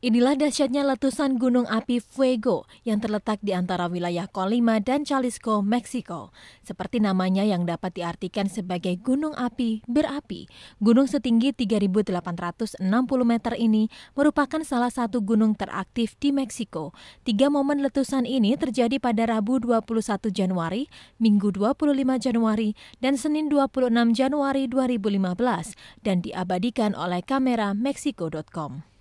Inilah dahsyatnya letusan gunung api Fuego yang terletak di antara wilayah Colima dan Jalisco, Meksiko. Seperti namanya yang dapat diartikan sebagai gunung api berapi, gunung setinggi 3.860 meter ini merupakan salah satu gunung teraktif di Meksiko. Tiga momen letusan ini terjadi pada Rabu 21 Januari, Minggu 25 Januari, dan Senin 26 Januari 2015 dan diabadikan oleh kamera meksiko.com.